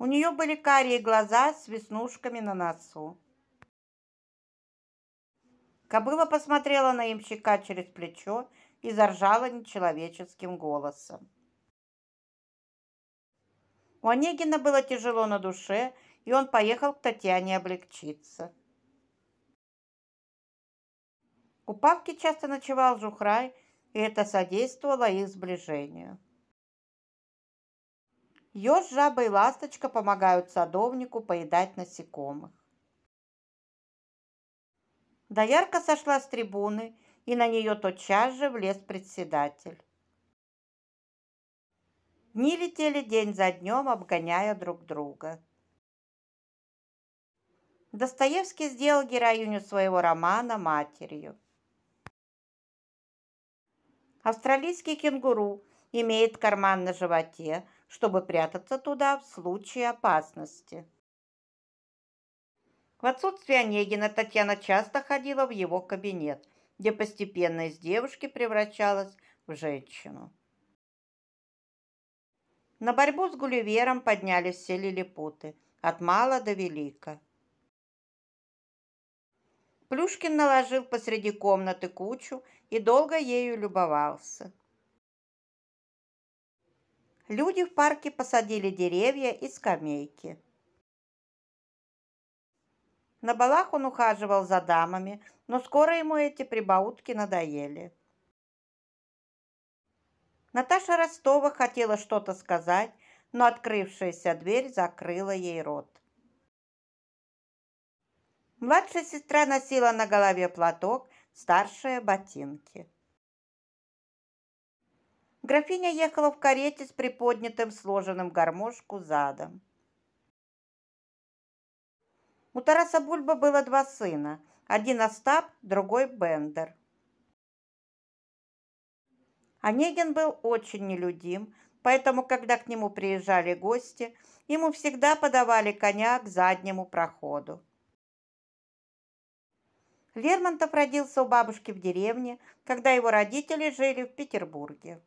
У нее были карие глаза с веснушками на носу. Кобыла посмотрела на имщика через плечо и заржала нечеловеческим голосом. У Онегина было тяжело на душе, и он поехал к Татьяне облегчиться. У Павки часто ночевал Жухрай, и это содействовало их сближению. Еж, жаба и ласточка помогают садовнику поедать насекомых. Доярка сошла с трибуны, и на нее тотчас же влез председатель. Дни летели день за днем, обгоняя друг друга. Достоевский сделал героиню своего романа матерью. Австралийский кенгуру имеет карман на животе, чтобы прятаться туда в случае опасности. В отсутствие Онегина Татьяна часто ходила в его кабинет, где постепенно из девушки превращалась в женщину. На борьбу с Гулливером поднялись все лилипуты, от мала до велика. Плюшкин наложил посреди комнаты кучу и долго ею любовался – Люди в парке посадили деревья и скамейки. На балах он ухаживал за дамами, но скоро ему эти прибаутки надоели. Наташа Ростова хотела что-то сказать, но открывшаяся дверь закрыла ей рот. Младшая сестра носила на голове платок, старшая – ботинки. Графиня ехала в карете с приподнятым, сложенным гармошку задом. У Тараса Бульба было два сына. Один Остап, другой Бендер. Онегин был очень нелюдим, поэтому, когда к нему приезжали гости, ему всегда подавали коня к заднему проходу. Лермонтов родился у бабушки в деревне, когда его родители жили в Петербурге.